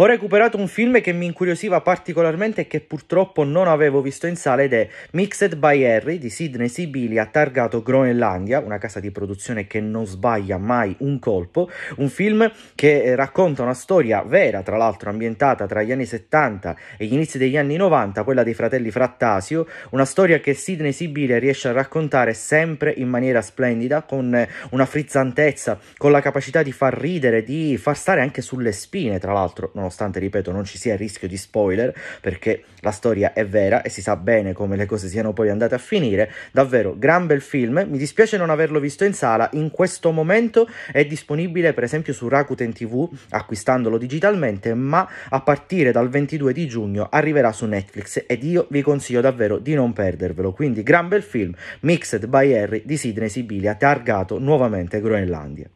Ho recuperato un film che mi incuriosiva particolarmente e che purtroppo non avevo visto in sala ed è Mixed by Harry di Sidney Sibilia, targato Groenlandia, una casa di produzione che non sbaglia mai un colpo, un film che eh, racconta una storia vera, tra l'altro ambientata tra gli anni 70 e gli inizi degli anni 90, quella dei fratelli Frattasio, una storia che Sidney Sibilia riesce a raccontare sempre in maniera splendida, con eh, una frizzantezza, con la capacità di far ridere, di far stare anche sulle spine, tra l'altro, non nonostante, ripeto, non ci sia il rischio di spoiler, perché la storia è vera e si sa bene come le cose siano poi andate a finire. Davvero, gran bel film. Mi dispiace non averlo visto in sala. In questo momento è disponibile, per esempio, su Rakuten TV, acquistandolo digitalmente, ma a partire dal 22 di giugno arriverà su Netflix ed io vi consiglio davvero di non perdervelo. Quindi, gran bel film, Mixed by Harry di Sidney Sibilia, targato nuovamente Groenlandia.